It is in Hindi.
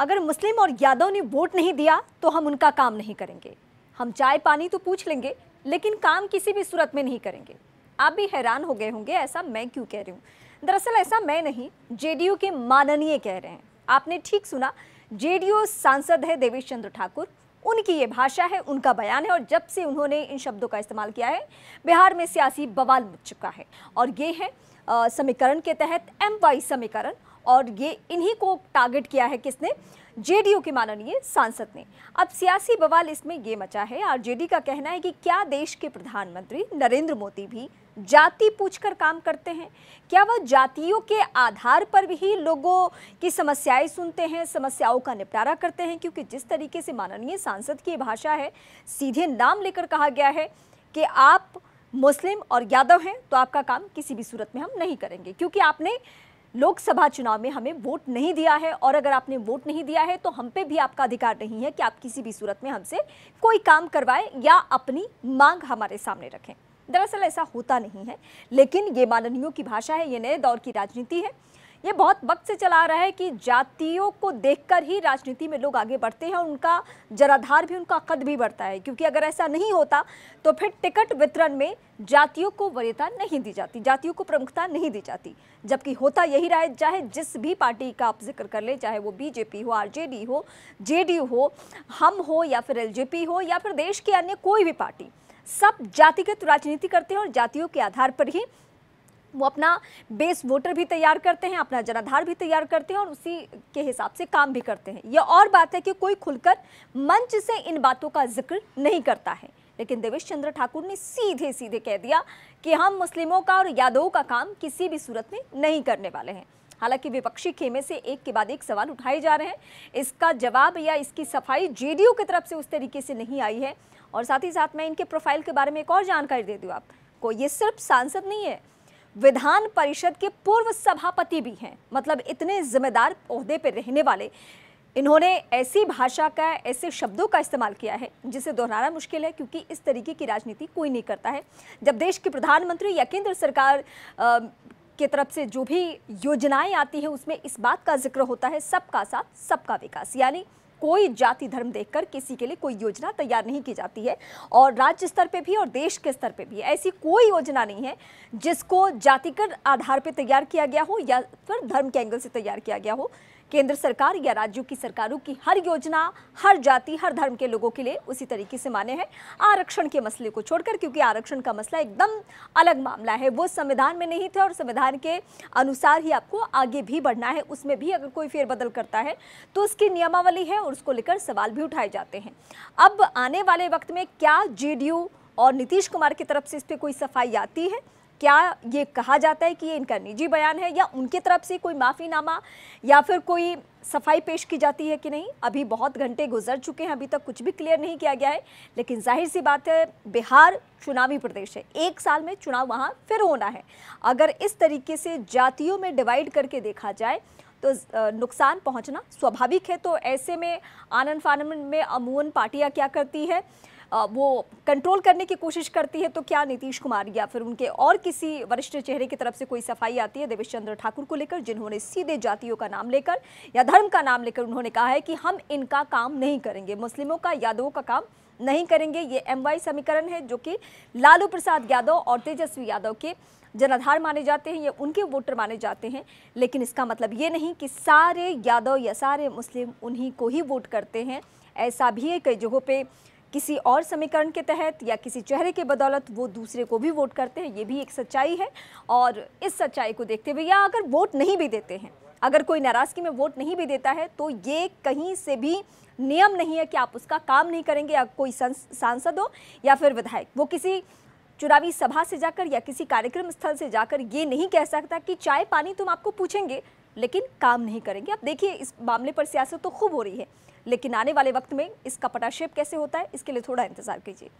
अगर मुस्लिम और यादव ने वोट नहीं दिया तो हम उनका काम नहीं करेंगे हम चाय पानी तो पूछ लेंगे लेकिन काम किसी भी सूरत में नहीं करेंगे आप भी हैरान हो गए होंगे ऐसा मैं क्यों कह रही हूँ दरअसल ऐसा मैं नहीं जेडीयू के माननीय कह रहे हैं आपने ठीक सुना जेडीयू सांसद है देवेश चंद्र ठाकुर उनकी ये भाषा है उनका बयान है और जब से उन्होंने इन शब्दों का इस्तेमाल किया है बिहार में सियासी बवाल मच चुका है और ये है समीकरण के तहत एम वाई समीकरण और ये इन्हीं को टारगेट किया है किसने जेडीयू के माननीय सांसद ने अब सियासी बवाल इसमें ये मचा है आरजेडी का कहना है कि क्या देश के प्रधानमंत्री नरेंद्र मोदी भी जाति पूछकर काम करते हैं क्या वह जातियों के आधार पर भी लोगों की समस्याएं सुनते हैं समस्याओं का निपटारा करते हैं क्योंकि जिस तरीके से माननीय सांसद की भाषा है सीधे नाम लेकर कहा गया है कि आप मुस्लिम और यादव हैं तो आपका काम किसी भी सूरत में हम नहीं करेंगे क्योंकि आपने लोकसभा चुनाव में हमें वोट नहीं दिया है और अगर आपने वोट नहीं दिया है तो हम पे भी आपका अधिकार नहीं है कि आप किसी भी सूरत में हमसे कोई काम करवाएं या अपनी मांग हमारे सामने रखें दरअसल ऐसा होता नहीं है लेकिन ये माननीयों की भाषा है ये नए दौर की राजनीति है ये बहुत वक्त से चला आ रहा है कि जातियों को देखकर ही राजनीति में लोग आगे बढ़ते हैं और उनका जराधार भी उनका कद भी बढ़ता है क्योंकि अगर ऐसा नहीं होता तो फिर टिकट वितरण में जातियों को वरीयता नहीं दी जाती जातियों को प्रमुखता नहीं दी जाती जबकि होता यही रहा है चाहे जिस भी पार्टी का आप जिक्र कर ले चाहे वो बीजेपी हो आर हो जे हो हम हो या फिर एल हो या फिर देश की अन्य कोई भी पार्टी सब जातिगत राजनीति करते हैं और जातियों के आधार पर ही वो अपना बेस वोटर भी तैयार करते हैं अपना जनाधार भी तैयार करते हैं और उसी के हिसाब से काम भी करते हैं यह और बात है कि कोई खुलकर मंच से इन बातों का जिक्र नहीं करता है लेकिन देवेश चंद्र ठाकुर ने सीधे सीधे कह दिया कि हम मुस्लिमों का और यादवों का काम किसी भी सूरत में नहीं करने वाले हैं हालांकि विपक्षी खेमे से एक के बाद एक सवाल उठाए जा रहे हैं इसका जवाब या इसकी सफाई जेडीयू की तरफ से उस तरीके से नहीं आई है और साथ ही साथ मैं इनके प्रोफाइल के बारे में एक और जानकारी दे दूँ आपको ये सिर्फ सांसद नहीं है विधान परिषद के पूर्व सभापति भी हैं मतलब इतने जिम्मेदार ओहदे पर रहने वाले इन्होंने ऐसी भाषा का ऐसे शब्दों का इस्तेमाल किया है जिसे दोहराना मुश्किल है क्योंकि इस तरीके की राजनीति कोई नहीं करता है जब देश के प्रधानमंत्री या केंद्र सरकार के तरफ से जो भी योजनाएं आती हैं उसमें इस बात का जिक्र होता है सबका साथ सबका विकास यानी कोई जाति धर्म देखकर किसी के लिए कोई योजना तैयार नहीं की जाती है और राज्य स्तर पर भी और देश के स्तर पर भी ऐसी कोई योजना नहीं है जिसको जातिगत आधार पर तैयार किया गया हो या फिर धर्म के एंगल से तैयार किया गया हो केंद्र सरकार या राज्यों की सरकारों की हर योजना हर जाति हर धर्म के लोगों के लिए उसी तरीके से माने हैं आरक्षण के मसले को छोड़कर क्योंकि आरक्षण का मसला एकदम अलग मामला है वो संविधान में नहीं था और संविधान के अनुसार ही आपको आगे भी बढ़ना है उसमें भी अगर कोई फेरबदल करता है तो उसकी नियमावली है और उसको लेकर सवाल भी उठाए जाते हैं अब आने वाले वक्त में क्या जे और नीतीश कुमार की तरफ से इस पर कोई सफाई आती है क्या ये कहा जाता है कि ये इनका निजी बयान है या उनके तरफ से कोई माफ़ीनामा या फिर कोई सफाई पेश की जाती है कि नहीं अभी बहुत घंटे गुजर चुके हैं अभी तक कुछ भी क्लियर नहीं किया गया है लेकिन जाहिर सी बात है बिहार चुनावी प्रदेश है एक साल में चुनाव वहाँ फिर होना है अगर इस तरीके से जातियों में डिवाइड करके देखा जाए तो नुकसान पहुंचना स्वाभाविक है तो ऐसे में आनंद फानन में अमूमन पार्टियां क्या करती है वो कंट्रोल करने की कोशिश करती है तो क्या नीतीश कुमार या फिर उनके और किसी वरिष्ठ चेहरे की तरफ से कोई सफाई आती है देवेश चंद्र ठाकुर को लेकर जिन्होंने सीधे जातियों का नाम लेकर या धर्म का नाम लेकर उन्होंने कहा है कि हम इनका काम नहीं करेंगे मुस्लिमों का यादवों का काम नहीं करेंगे ये एम समीकरण है जो कि लालू प्रसाद यादव और तेजस्वी यादव के जनाधार माने जाते हैं या उनके वोटर माने जाते हैं लेकिन इसका मतलब ये नहीं कि सारे यादव या सारे मुस्लिम उन्हीं को ही वोट करते हैं ऐसा भी है कई जगहों पे किसी और समीकरण के तहत या किसी चेहरे के बदौलत वो दूसरे को भी वोट करते हैं ये भी एक सच्चाई है और इस सच्चाई को देखते हुए या अगर वोट नहीं भी देते हैं अगर कोई नाराज़गी में वोट नहीं भी देता है तो ये कहीं से भी नियम नहीं है कि आप उसका काम नहीं करेंगे या कोई सांसद हो या फिर विधायक वो किसी चुनावी सभा से जाकर या किसी कार्यक्रम स्थल से जाकर ये नहीं कह सकता कि चाय पानी तुम आपको पूछेंगे लेकिन काम नहीं करेंगे अब देखिए इस मामले पर सियासत तो खूब हो रही है लेकिन आने वाले वक्त में इसका पटाक्षेप कैसे होता है इसके लिए थोड़ा इंतज़ार कीजिए